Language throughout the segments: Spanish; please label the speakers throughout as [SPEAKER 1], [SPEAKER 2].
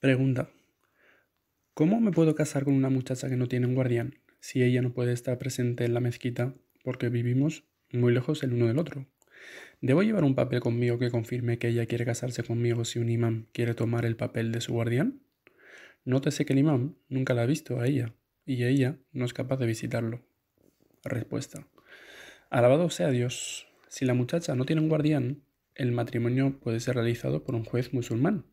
[SPEAKER 1] Pregunta. ¿Cómo me puedo casar con una muchacha que no tiene un guardián si ella no puede estar presente en la mezquita porque vivimos muy lejos el uno del otro? ¿Debo llevar un papel conmigo que confirme que ella quiere casarse conmigo si un imán quiere tomar el papel de su guardián? Nótese que el imán nunca la ha visto a ella y ella no es capaz de visitarlo. Respuesta. Alabado sea Dios. Si la muchacha no tiene un guardián, el matrimonio puede ser realizado por un juez musulmán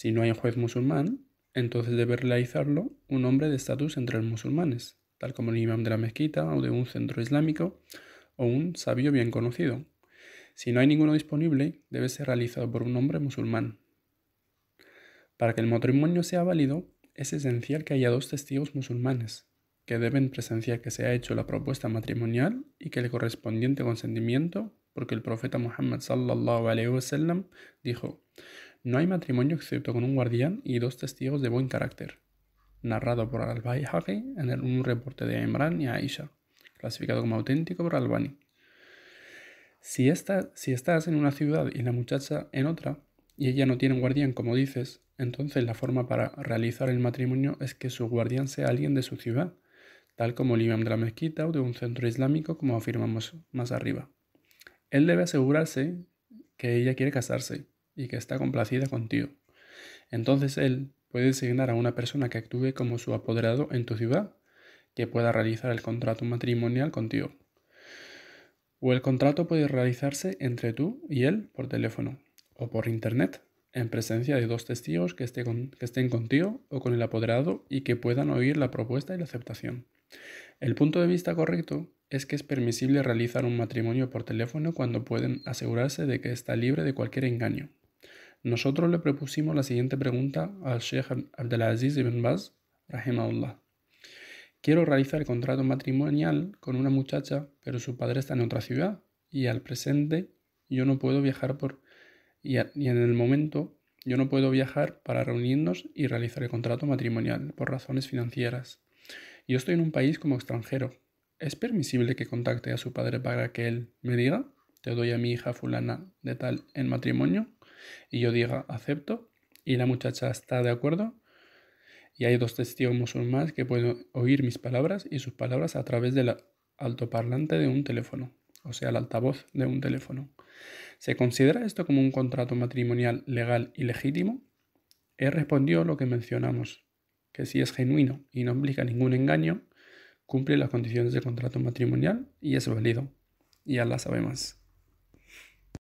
[SPEAKER 1] si no hay un juez musulmán, entonces debe realizarlo un hombre de estatus entre los musulmanes, tal como el imam de la mezquita o de un centro islámico o un sabio bien conocido. Si no hay ninguno disponible, debe ser realizado por un hombre musulmán. Para que el matrimonio sea válido, es esencial que haya dos testigos musulmanes, que deben presenciar que se ha hecho la propuesta matrimonial y que el correspondiente consentimiento, porque el profeta Muhammad sallallahu wa sallam dijo: no hay matrimonio excepto con un guardián y dos testigos de buen carácter. Narrado por al-Bayhaqi en un reporte de Emran y Aisha, clasificado como auténtico por Albani. Si, si estás en una ciudad y la muchacha en otra, y ella no tiene un guardián como dices, entonces la forma para realizar el matrimonio es que su guardián sea alguien de su ciudad, tal como el imam de la mezquita o de un centro islámico, como afirmamos más arriba. Él debe asegurarse que ella quiere casarse y que está complacida contigo. Entonces él puede designar a una persona que actúe como su apoderado en tu ciudad, que pueda realizar el contrato matrimonial contigo. O el contrato puede realizarse entre tú y él por teléfono o por internet, en presencia de dos testigos que, estén contigo o con el apoderado y que puedan oír la propuesta y la aceptación. El punto de vista correcto es que es permisible realizar un matrimonio por teléfono cuando pueden asegurarse de que está libre de cualquier engaño. Nosotros le propusimos la siguiente pregunta al Sheikh Abdelaziz ibn Baz, rahimahullah. Quiero realizar el contrato matrimonial con una muchacha, pero su padre está en otra ciudad y al presente yo no puedo viajar por y, y en el momento yo no puedo viajar para reunirnos y realizar el contrato matrimonial por razones financieras. Yo estoy en un país como extranjero. ¿Es permisible que contacte a su padre para que él me diga? Te doy a mi hija fulana de tal en matrimonio y yo diga acepto y la muchacha está de acuerdo y hay dos testigos musulmanes que pueden oír mis palabras y sus palabras a través del altoparlante de un teléfono, o sea, el altavoz de un teléfono. ¿Se considera esto como un contrato matrimonial legal y legítimo? Él respondió lo que mencionamos, que si es genuino y no implica ningún engaño, cumple las condiciones del contrato matrimonial y es válido. Y la sabemos.